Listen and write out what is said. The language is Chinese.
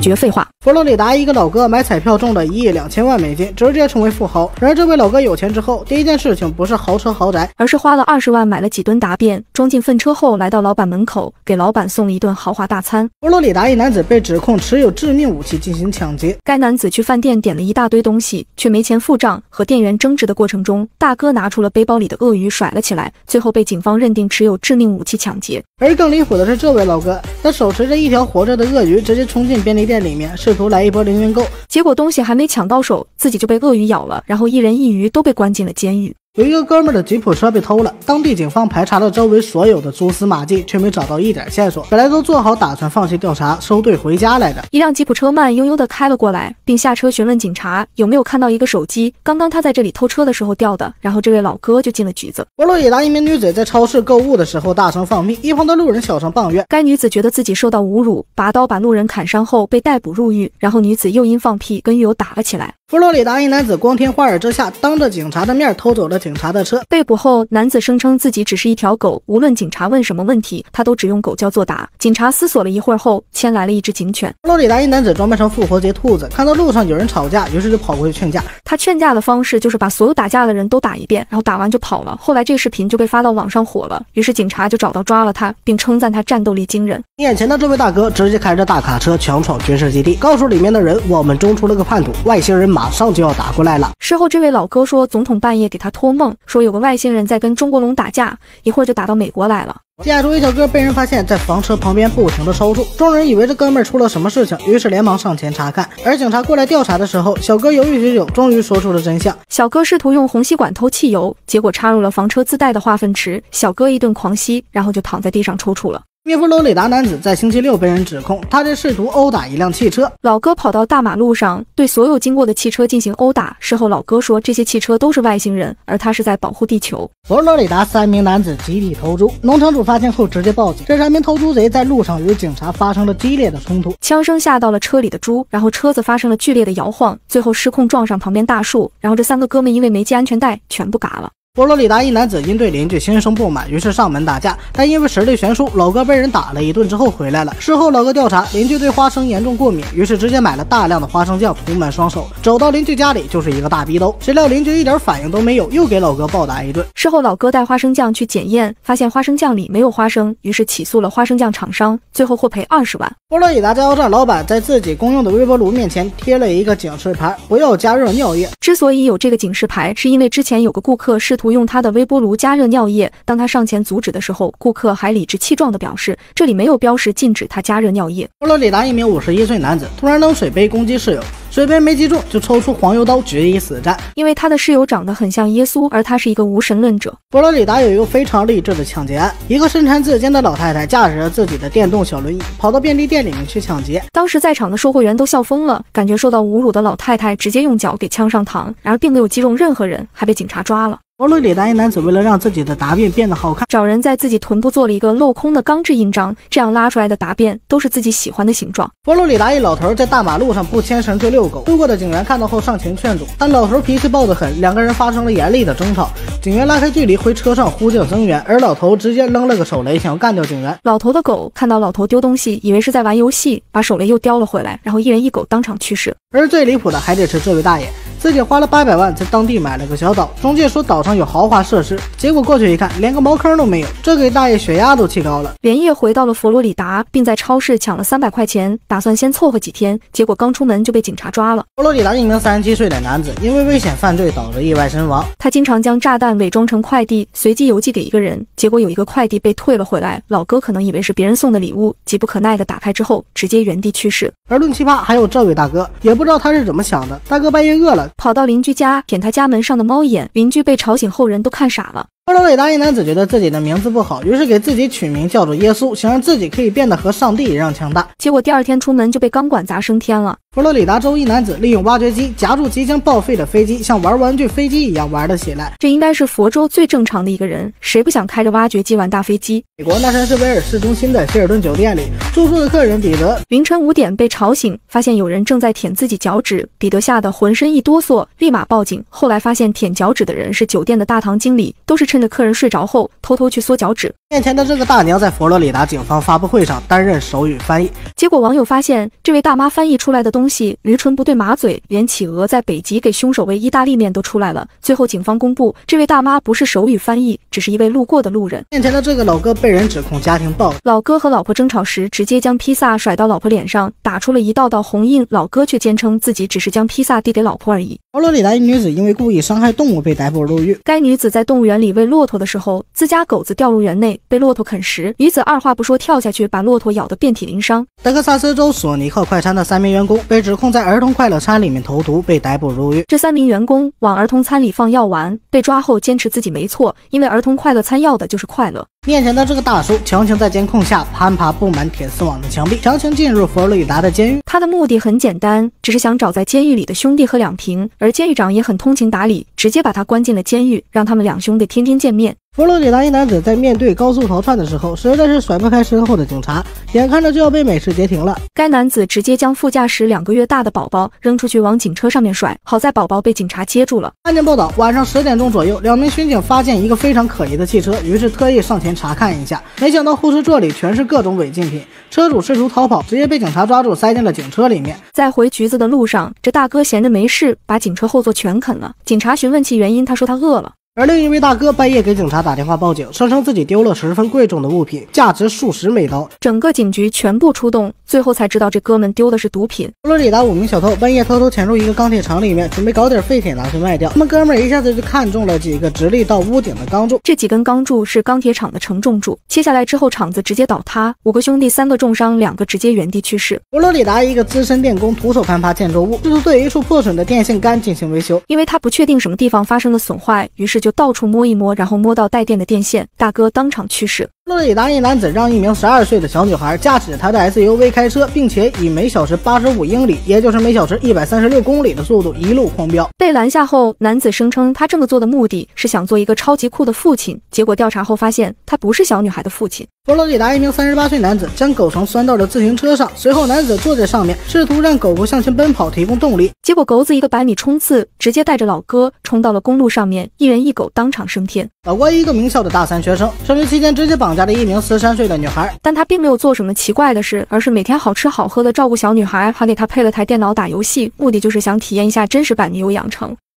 拒绝废话。佛罗里达一个老哥买彩票中了一亿两千万美金，直接成为富豪。然而这位老哥有钱之后，第一件事情不是豪车豪宅，而是花了二十万买了几吨大便，装进粪车，后来到老板门口给老板送了一顿豪华大餐。佛罗里达一男子被指控持有致命武器进行抢劫，该男子去饭店点了一大堆东西，却没钱付账，和店员争执的过程中，大哥拿出了背包里的鳄鱼甩了起来，最后被警方认定持有致命武器抢劫。而更离谱的是，这位老哥他手持着一条活着的鳄鱼，直接冲进便利店里面是。图来一波零元购，结果东西还没抢到手，自己就被鳄鱼咬了，然后一人一鱼都被关进了监狱。有一个哥们儿的吉普车被偷了，当地警方排查了周围所有的蛛丝马迹，却没找到一点线索。本来都做好打算放弃调查，收队回家来的，一辆吉普车慢悠悠的开了过来，并下车询问警察有没有看到一个手机，刚刚他在这里偷车的时候掉的。然后这位老哥就进了局子。佛罗里达一名女子在超市购物的时候大声放屁，一旁的路人小声抱怨，该女子觉得自己受到侮辱，拔刀把路人砍伤后被逮捕入狱。然后女子又因放屁跟狱友打了起来。佛罗里达一男子光天化日之下，当着警察的面偷走了警察的车。被捕后，男子声称自己只是一条狗，无论警察问什么问题，他都只用狗叫作答。警察思索了一会儿后，牵来了一只警犬。佛罗里达一男子装扮成复活节兔子，看到路上有人吵架，于是就跑过去劝架。他劝架的方式就是把所有打架的人都打一遍，然后打完就跑了。后来这个视频就被发到网上火了，于是警察就找到抓了他，并称赞他战斗力惊人。眼前的这位大哥直接开着大卡车强闯军事基地，告诉里面的人：“我们中出了个叛徒，外星人。”马上就要打过来了。事后，这位老哥说，总统半夜给他托梦，说有个外星人在跟中国龙打架，一会儿就打到美国来了。家住一小哥被人发现在房车旁边不停的抽搐，众人以为这哥们儿出了什么事情，于是连忙上前查看。而警察过来调查的时候，小哥犹豫许久，终于说出了真相。小哥试图用红吸管偷汽油，结果插入了房车自带的化粪池。小哥一顿狂吸，然后就躺在地上抽搐了。密夫罗里达男子在星期六被人指控，他在试图殴打一辆汽车。老哥跑到大马路上，对所有经过的汽车进行殴打。事后，老哥说这些汽车都是外星人，而他是在保护地球。佛罗里达三名男子集体偷猪，农场主发现后直接报警。这三名偷猪贼在路上与警察发生了激烈的冲突，枪声吓到了车里的猪，然后车子发生了剧烈的摇晃，最后失控撞上旁边大树。然后这三个哥们因为没系安全带，全部嘎了。佛罗里达一男子因对邻居心生不满，于是上门打架，但因为实力悬殊，老哥被人打了一顿之后回来了。事后老哥调查，邻居对花生严重过敏，于是直接买了大量的花生酱涂满双手，走到邻居家里就是一个大逼兜。谁料邻居一点反应都没有，又给老哥暴打一顿。事后老哥带花生酱去检验，发现花生酱里没有花生，于是起诉了花生酱厂商，最后获赔二十万。佛罗里达加油站老板在自己公用的微波炉面前贴了一个警示牌，不要加热尿液。之所以有这个警示牌，是因为之前有个顾客试图。不用他的微波炉加热尿液。当他上前阻止的时候，顾客还理直气壮地表示，这里没有标识禁止他加热尿液。佛罗里达一名五十一岁男子突然扔水杯攻击室友，水杯没击中就抽出黄油刀决一死战，因为他的室友长得很像耶稣，而他是一个无神论者。佛罗里达有一个非常励志的抢劫案，一个身残志坚的老太太驾驶着自己的电动小轮椅，跑到便利店里面去抢劫，当时在场的售货员都笑疯了，感觉受到侮辱的老太太直接用脚给枪上膛，然而并没有击中任何人，还被警察抓了。佛罗里达一男子为了让自己的答辩变得好看，找人在自己臀部做了一个镂空的钢制印章，这样拉出来的答辩都是自己喜欢的形状。佛罗里达一老头在大马路上不牵绳就遛狗，路过的警员看到后上前劝阻，但老头脾气暴得很，两个人发生了严厉的争吵。警员拉开距离回车上呼叫增援，而老头直接扔了个手雷想要干掉警员。老头的狗看到老头丢东西，以为是在玩游戏，把手雷又叼了回来，然后一人一狗当场去世。而最离谱的还得是这位大爷。自己花了八百万在当地买了个小岛，中介说岛上有豪华设施，结果过去一看，连个茅坑都没有，这给大爷血压都气高了。连夜回到了佛罗里达，并在超市抢了三百块钱，打算先凑合几天，结果刚出门就被警察抓了。佛罗里达一名三十七岁的男子因为危险犯罪导致意外身亡。他经常将炸弹伪装成快递，随机邮寄给一个人，结果有一个快递被退了回来，老哥可能以为是别人送的礼物，急不可耐的打开之后，直接原地去世。而论奇葩，还有这位大哥，也不知道他是怎么想的，大哥半夜饿了。跑到邻居家舔他家门上的猫眼，邻居被吵醒后人都看傻了。二大利大一男子觉得自己的名字不好，于是给自己取名叫做耶稣，想让自己可以变得和上帝一样强大，结果第二天出门就被钢管砸升天了。佛罗里达州一男子利用挖掘机夹住即将报废的飞机，像玩玩具飞机一样玩了起来。这应该是佛州最正常的一个人，谁不想开着挖掘机玩大飞机？美国纳市威尔市中心的希尔顿酒店里，住宿的客人彼得凌晨五点被吵醒，发现有人正在舔自己脚趾。彼得吓得浑身一哆嗦，立马报警。后来发现舔脚趾的人是酒店的大堂经理，都是趁着客人睡着后偷偷去缩脚趾。面前的这个大娘在佛罗里达警方发布会上担任手语翻译，结果网友发现这位大妈翻译出来的东西驴唇不对马嘴，连企鹅在北极给凶手喂意大利面都出来了。最后警方公布，这位大妈不是手语翻译，只是一位路过的路人。面前的这个老哥被人指控家庭暴力，老哥和老婆争吵时直接将披萨甩到老婆脸上，打出了一道道红印，老哥却坚称自己只是将披萨递给老婆而已。佛罗里达一女子因为故意伤害动物被逮捕入狱，该女子在动物园里喂骆驼的时候，自家狗子掉入园内。被骆驼啃食，女子二话不说跳下去，把骆驼咬得遍体鳞伤。德克萨斯州索尼克快餐的三名员工被指控在儿童快乐餐里面投毒，被逮捕入狱。这三名员工往儿童餐里放药丸，被抓后坚持自己没错，因为儿童快乐餐要的就是快乐。面前的这个大叔强行在监控下攀爬布满铁丝网的墙壁，强行进入佛罗里达的监狱。他的目的很简单，只是想找在监狱里的兄弟喝两瓶。而监狱长也很通情达理，直接把他关进了监狱，让他们两兄弟天天见面。佛罗里达一男子在面对高速逃窜的时候，实在是甩不开身后的警察，眼看着就要被美式截停了。该男子直接将副驾驶两个月大的宝宝扔出去，往警车上面甩。好在宝宝被警察接住了。案件报道：晚上十点钟左右，两名巡警发现一个非常可疑的汽车，于是特意上前查看一下。没想到，后座里全是各种违禁品。车主试图逃跑，直接被警察抓住，塞进了警车里面。在回局子的路上，这大哥闲着没事，把警车后座全啃了。警察询问其原因，他说他饿了。而另一位大哥半夜给警察打电话报警，声称自己丢了十分贵重的物品，价值数十美刀。整个警局全部出动，最后才知道这哥们丢的是毒品。佛罗里达五名小偷半夜偷偷潜入一个钢铁厂里面，准备搞点废铁拿去卖掉。他们哥们儿一下子就看中了几个直立到屋顶的钢柱，这几根钢柱是钢铁厂的承重柱，切下来之后厂子直接倒塌。五个兄弟三个重伤，两个直接原地去世。佛罗里达一个资深电工徒手攀爬建筑物，试图对一处破损的电线杆进行维修，因为他不确定什么地方发生了损坏，于是。就到处摸一摸，然后摸到带电的电线，大哥当场去世。佛罗里达一男子让一名十二岁的小女孩驾驶他的 SUV 开车，并且以每小时八十五英里，也就是每小时一百三十六公里的速度一路狂飙。被拦下后，男子声称他这么做的目的是想做一个超级酷的父亲。结果调查后发现他不是小女孩的父亲。佛罗里达一名三十八岁男子将狗绳拴到了自行车上，随后男子坐在上面，试图让狗狗向前奔跑提供动力。结果狗子一个百米冲刺，直接带着老哥冲到了公路上面，一人一狗当场升天。老郭一个名校的大三学生，上学期间直接绑。家的一名十三岁的女孩，但她并没有做什么奇怪的事，而是每天好吃好喝的照顾小女孩，还给她配了台电脑打游戏，目的就是想体验一下真实版女友养成。